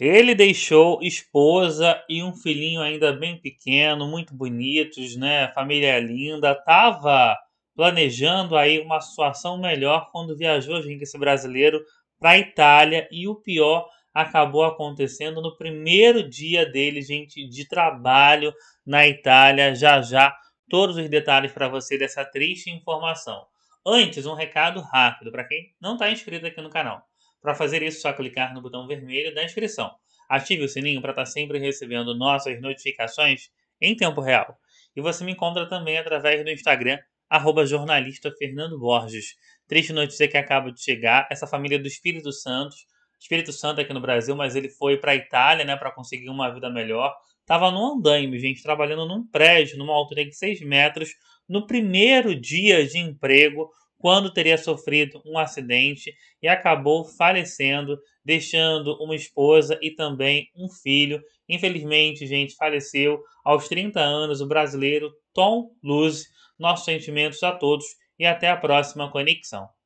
Ele deixou esposa e um filhinho ainda bem pequeno, muito bonitos, né? Família linda. Tava planejando aí uma situação melhor quando viajou a gente, esse brasileiro, para a Itália e o pior acabou acontecendo no primeiro dia dele, gente, de trabalho na Itália. Já já todos os detalhes para você dessa triste informação. Antes, um recado rápido para quem não está inscrito aqui no canal. Para fazer isso, só clicar no botão vermelho da inscrição. Ative o sininho para estar tá sempre recebendo nossas notificações em tempo real. E você me encontra também através do Instagram, arroba jornalista Fernando Borges. Triste notícia que acaba de chegar, essa família do Espírito Santo, Espírito Santo aqui no Brasil, mas ele foi para a Itália, né, para conseguir uma vida melhor. Tava no andaime, gente, trabalhando num prédio, numa altura de 6 metros, no primeiro dia de emprego, quando teria sofrido um acidente e acabou falecendo, deixando uma esposa e também um filho. Infelizmente, gente, faleceu aos 30 anos o brasileiro Tom Luz. Nossos sentimentos a todos e até a próxima conexão.